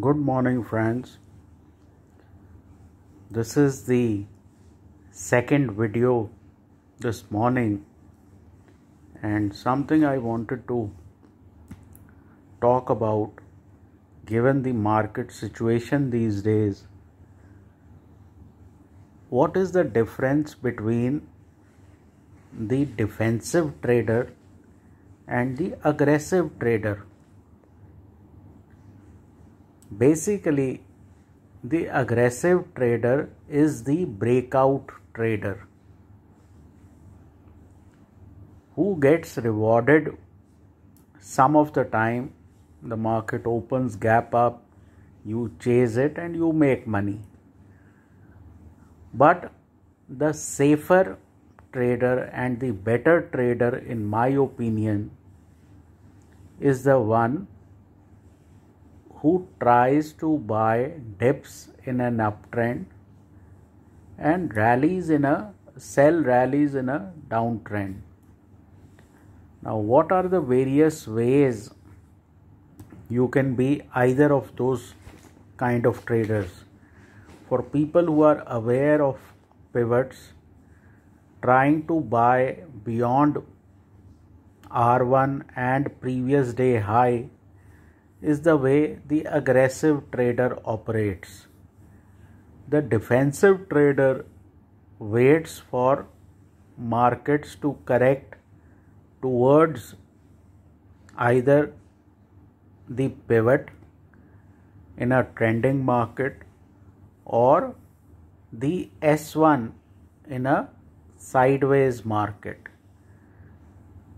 Good morning, friends. This is the second video this morning, and something I wanted to talk about given the market situation these days. What is the difference between the defensive trader and the aggressive trader? basically the aggressive trader is the breakout trader who gets rewarded some of the time the market opens gap up you chase it and you make money but the safer trader and the better trader in my opinion is the one who tries to buy dips in an uptrend and rallies in a sell rallies in a downtrend. Now, what are the various ways you can be either of those kind of traders? For people who are aware of pivots, trying to buy beyond R1 and previous day high is the way the aggressive trader operates. The defensive trader waits for markets to correct towards either the pivot in a trending market or the S1 in a sideways market.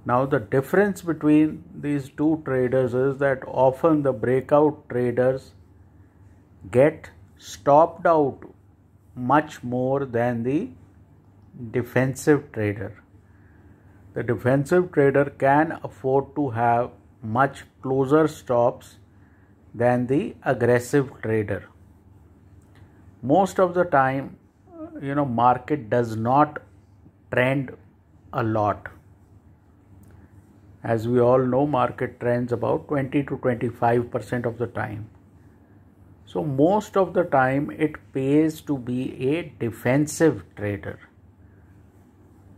Now the difference between these two traders is that often the breakout traders get stopped out much more than the defensive trader. The defensive trader can afford to have much closer stops than the aggressive trader. Most of the time, you know, market does not trend a lot as we all know market trends about 20 to 25 percent of the time so most of the time it pays to be a defensive trader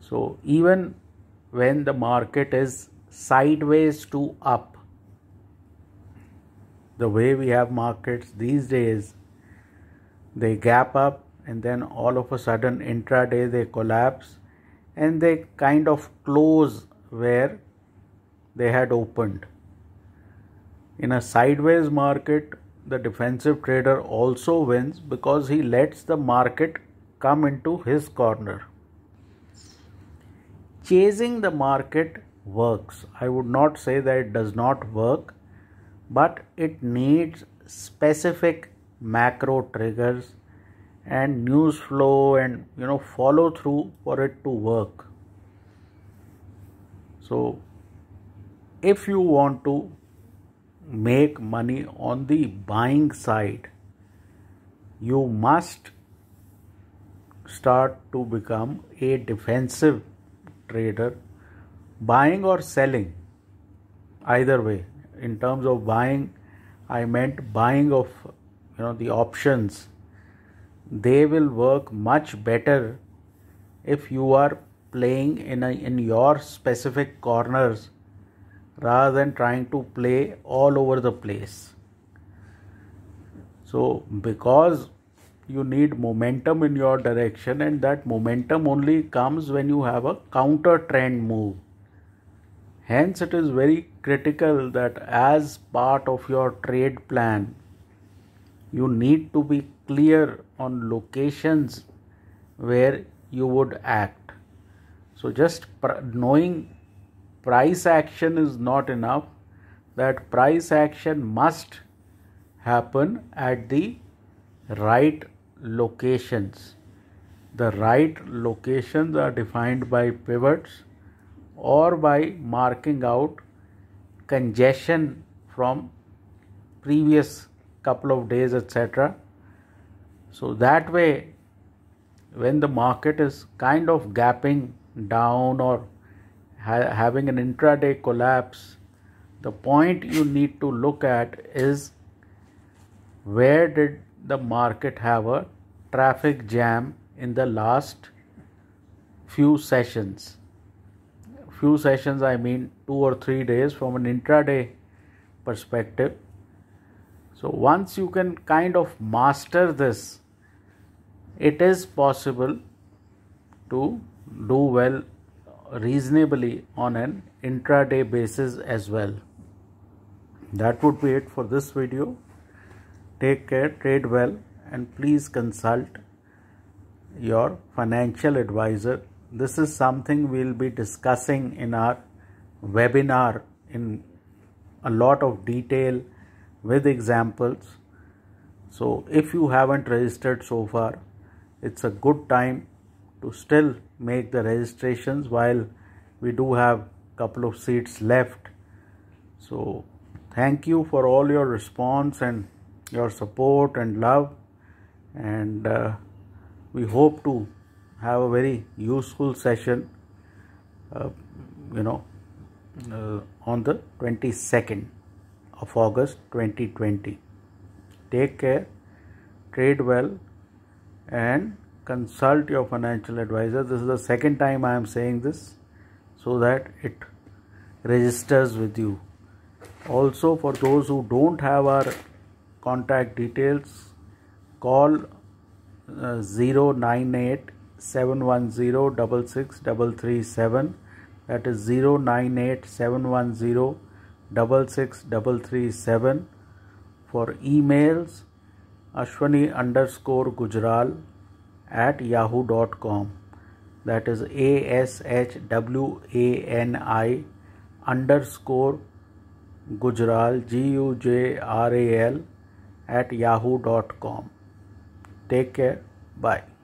so even when the market is sideways to up the way we have markets these days they gap up and then all of a sudden intraday they collapse and they kind of close where they had opened. In a sideways market, the defensive trader also wins because he lets the market come into his corner. Chasing the market works. I would not say that it does not work, but it needs specific macro triggers and news flow and you know follow through for it to work. So if you want to make money on the buying side, you must start to become a defensive trader, buying or selling, either way. In terms of buying, I meant buying of you know the options. They will work much better if you are playing in a, in your specific corners rather than trying to play all over the place. So, because you need momentum in your direction, and that momentum only comes when you have a counter trend move. Hence, it is very critical that as part of your trade plan, you need to be clear on locations where you would act. So, just knowing price action is not enough, that price action must happen at the right locations. The right locations are defined by pivots or by marking out congestion from previous couple of days etc so that way when the market is kind of gapping down or ha- having an intraday collapse, the point you need to look at is where did the market have a traffic jam in the last few sessions? Few sessions, I mean two or three days from an intraday perspective. So, once you can kind of master this, it is possible to do well reasonably on an intraday basis as well. That would be it for this video. Take care, trade well and please consult your financial advisor. This is something we'll be discussing in our webinar in a lot of detail with examples. So if you haven't registered so far, it's a good time to still make the registrations while we do have couple of seats left so thank you for all your response and your support and love and uh, we hope to have a very useful session uh, you know uh, on the 22nd of August 2020 take care trade well and consult your financial advisor. This is the second time I am saying this so that it registers with you. Also, for those who don't have our contact details, call uh, 098 710 That is 098 710 For emails, Ashwani underscore Gujral at yahoo.com. That is A S H W A N I underscore Gujral G U J R A L at yahoo.com. Take care. Bye.